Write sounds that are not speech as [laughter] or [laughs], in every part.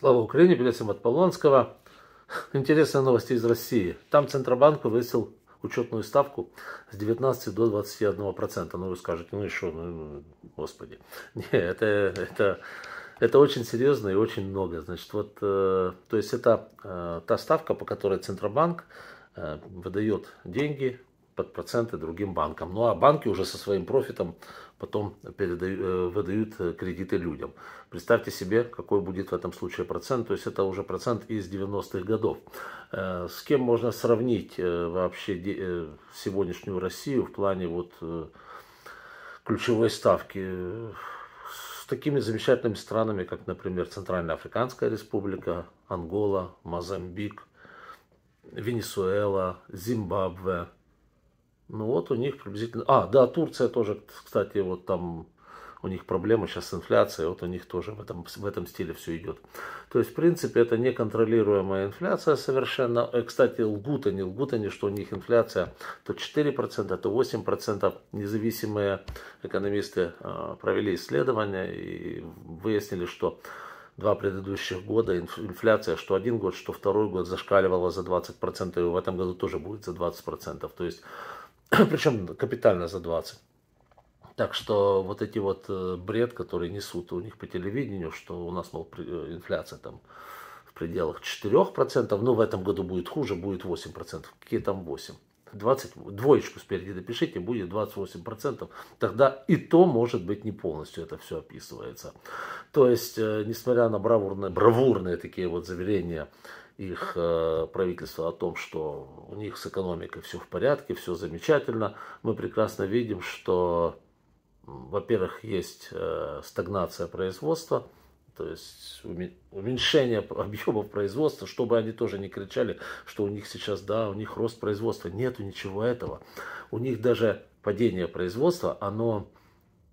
Слава Украине, приветствуем от Полонского. [laughs] Интересные новости из России. Там Центробанк повысил учетную ставку с 19 до 21 процента. Ну вы скажете, ну еще, ну, господи. [laughs] Не, это, это, это очень серьезно и очень много. Значит, вот, э, то есть это э, та ставка, по которой Центробанк э, выдает деньги под проценты другим банкам. Ну а банки уже со своим профитом потом передают, э, выдают э, кредиты людям. Представьте себе, какой будет в этом случае процент. То есть это уже процент из 90-х годов. Э, с кем можно сравнить вообще сегодняшнюю Россию в плане вот ключевой ставки? С такими замечательными странами, как, например, Центральноафриканская республика, Ангола, Мозамбик, Венесуэла, Зимбабве – ну вот у них приблизительно... А, да, Турция тоже, кстати, вот там у них проблемы сейчас с инфляцией, вот у них тоже в этом, в этом стиле все идет. То есть, в принципе, это неконтролируемая инфляция совершенно. Э, кстати, лгут они, лгут они, что у них инфляция то 4%, то 8%. Независимые экономисты э, провели исследование и выяснили, что два предыдущих года инфляция, что один год, что второй год зашкаливала за 20%, и в этом году тоже будет за 20%. То есть [coughs] причем капитально за 20. Так что вот эти вот э, бред, которые несут у них по телевидению, что у нас, мол, э, инфляция там в пределах 4%, ну в этом году будет хуже, будет 8%. Какие там 8? 20, двоечку спереди допишите, будет 28%, тогда и то, может быть, не полностью это все описывается. То есть, э, несмотря на бравурные, бравурные такие вот заверения их э, правительство о том, что у них с экономикой все в порядке, все замечательно. Мы прекрасно видим, что, во-первых, есть э, стагнация производства, то есть уменьшение [laughs] объемов производства, чтобы они тоже не кричали, что у них сейчас, да, у них рост производства. Нету ничего этого. У них даже падение производства, оно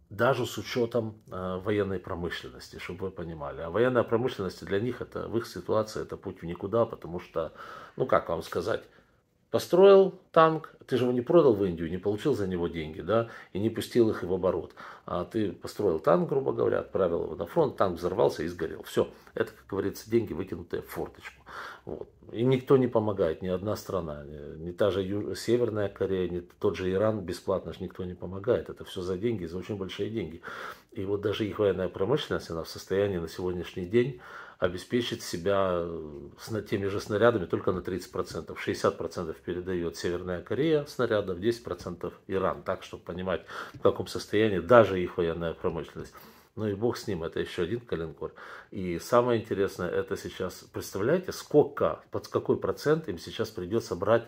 даже с учетом э, военной промышленности, чтобы вы понимали. А военная промышленность для них, это в их ситуации, это путь в никуда, потому что, ну как вам сказать, Построил танк, ты же его не продал в Индию, не получил за него деньги, да, и не пустил их в оборот. А ты построил танк, грубо говоря, отправил его на фронт, танк взорвался и сгорел. Все, это, как говорится, деньги, выкинутые в форточку. Вот. И никто не помогает, ни одна страна, не та же Ю... Северная Корея, не тот же Иран, бесплатно же никто не помогает. Это все за деньги, за очень большие деньги. И вот даже их военная промышленность, она в состоянии на сегодняшний день обеспечит себя э, с теми же снарядами только на 30%. 60% передает Северная Корея снарядов, 10% Иран. Так, чтобы понимать, в каком состоянии даже их военная промышленность. Ну и бог с ним, это еще один коленкор. И самое интересное, это сейчас, представляете, сколько, под какой процент им сейчас придется брать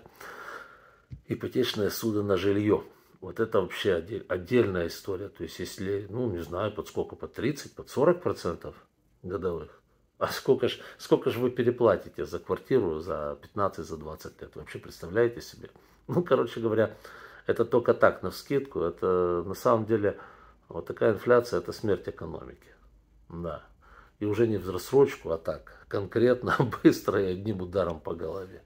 ипотечное судо на жилье. Вот это вообще отдель, отдельная история. То есть, если, ну, не знаю, под сколько, под 30, под 40 процентов годовых, а сколько ж, сколько ж вы переплатите за квартиру за 15, за 20 лет? вообще представляете себе? Ну, короче говоря, это только так, на вскидку. Это на самом деле вот такая инфляция, это смерть экономики. Да. И уже не в рассрочку, а так, конкретно, [laughs] быстро и одним ударом по голове.